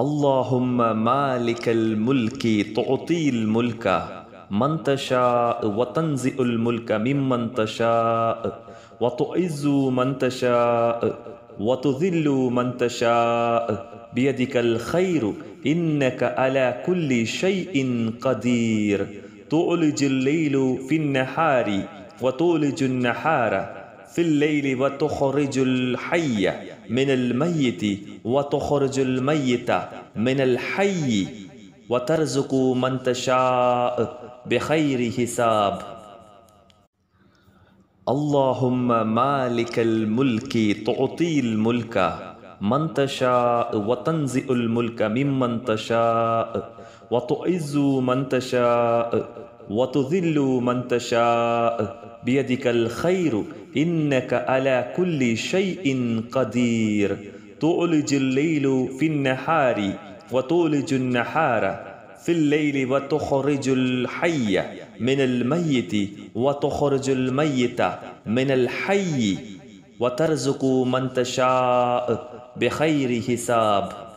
اللهم مالك الملك تعطي الملك من تشاء وتنزع الملك ممن تشاء وتعز من تشاء وتذل من تشاء بيدك الخير إنك على كل شيء قدير تولج الليل في النهار وتولج النهار في الليل وتخرج الحي من الميت وتخرج الميت من الحي وترزق من تشاء بخير حساب اللهم مالك الملك تعطي الملك من تشاء وتنزع الملك ممن تشاء وتعز من تشاء وتذل من تشاء بيدك الخير إنك على كل شيء قدير تولج الليل في النهار وتولج النهار في الليل وتخرج الحي من الميت وتخرج الميت من الحي وترزق من تشاء بخير حساب